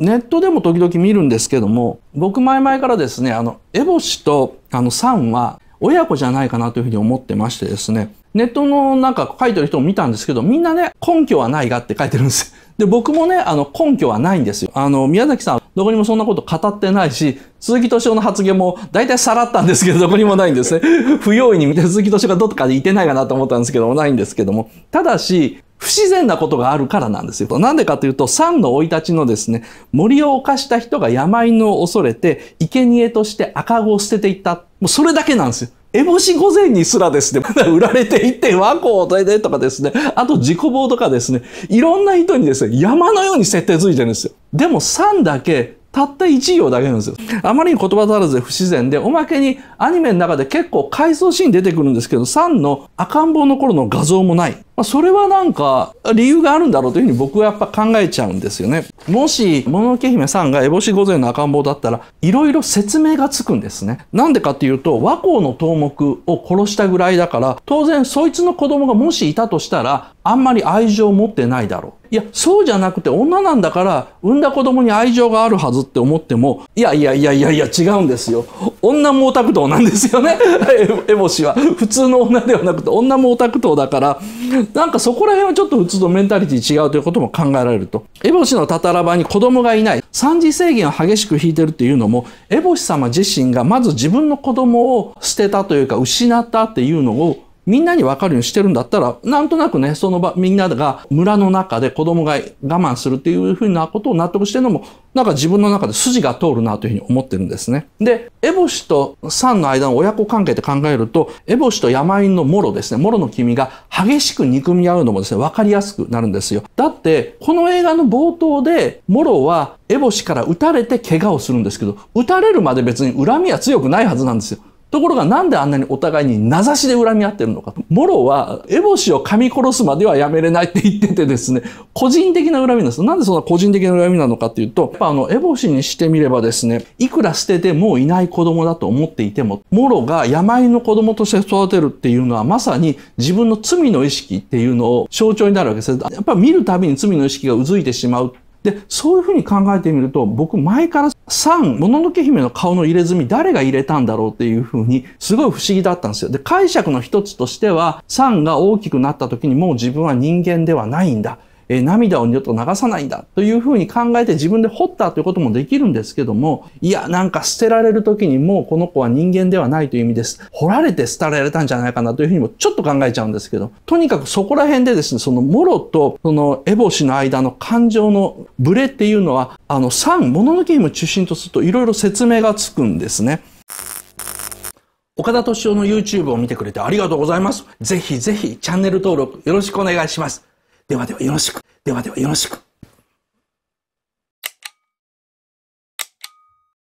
ネットでも時々見るんですけども、僕前々からですね、あの、エボシとあの、サンは親子じゃないかなというふうに思ってましてですね、ネットのなんか書いてる人も見たんですけど、みんなね、根拠はないがって書いてるんです。で、僕もね、あの、根拠はないんですよ。あの、宮崎さん、どこにもそんなこと語ってないし、鈴木敏夫の発言もだいたいさらったんですけど、どこにもないんですね。不用意に見て鈴木敏夫がどっかでいてないかなと思ったんですけども、ないんですけども。ただし、不自然なことがあるからなんですよ。なんでかというと、ンの生い立ちのですね、森を犯した人が山犬を恐れて、生贄として赤子を捨てていった。もうそれだけなんですよ。エボシ御前にすらですね、売られていって和光を取れてとかですね、あと自己棒とかですね、いろんな人にですね、山のように設定づいてるんですよ。でも3だけたった1行だけなんですよ。あまりに言葉足らずで不自然で、おまけにアニメの中で結構回想シーン出てくるんですけど、3の赤ん坊の頃の画像もない。まあ、それはなんか理由があるんだろうというふうに僕はやっぱ考えちゃうんですよね。もし、もののけ姫さんがエボシ御前の赤ん坊だったら、いろいろ説明がつくんですね。なんでかっていうと、和光の頭目を殺したぐらいだから、当然そいつの子供がもしいたとしたら、あんまり愛情を持ってないだろう。いや、そうじゃなくて女なんだから、産んだ子供に愛情があるはずって思っても、いやいやいやいやいや違うんですよ。女もオタク党なんですよね。エボシは。普通の女ではなくて女もオタク党だから、なんかそこら辺はちょっと普通とメンタリティ違うということも考えられると。エボシのたたらばに子供がいない、三次制限を激しく引いてるっていうのも、エボシ様自身がまず自分の子供を捨てたというか失ったっていうのをみんなにわかるようにしてるんだったら、なんとなくね、その場、みんなが村の中で子供が我慢するっていうふうなことを納得してるのも、なんか自分の中で筋が通るなというふうに思ってるんですね。で、エボシとサンの間の親子関係って考えると、エボシと山犬のモロですね、モロの君が激しく憎み合うのもですね、分かりやすくなるんですよ。だって、この映画の冒頭で、モロはエボシから撃たれて怪我をするんですけど、撃たれるまで別に恨みは強くないはずなんですよ。ところがなんであんなにお互いに名指しで恨み合ってるのか。モロは、エボシを噛み殺すまではやめれないって言っててですね、個人的な恨みなんです。なんでそんな個人的な恨みなのかっていうと、やっぱあの、エボシにしてみればですね、いくら捨ててもういない子供だと思っていても、モロが病の子供として育てるっていうのは、まさに自分の罪の意識っていうのを象徴になるわけです。やっぱ見るたびに罪の意識がうずいてしまう。で、そういうふうに考えてみると、僕前から3、もののけ姫の顔の入れ墨誰が入れたんだろうっていう風に、すごい不思議だったんですよ。で、解釈の一つとしては、3が大きくなった時にもう自分は人間ではないんだ。え涙を二度と流さないんだというふうに考えて自分で掘ったということもできるんですけども、いや、なんか捨てられる時にもうこの子は人間ではないという意味です。掘られて捨てられたんじゃないかなというふうにもちょっと考えちゃうんですけど、とにかくそこら辺でですね、そのモロとそのエボシの間の感情のブレっていうのは、あの3、もののけ姫を中心とするといろいろ説明がつくんですね。岡田敏夫の YouTube を見てくれてありがとうございます。ぜひぜひチャンネル登録よろしくお願いします。ではではよろしく。ではではよろしく。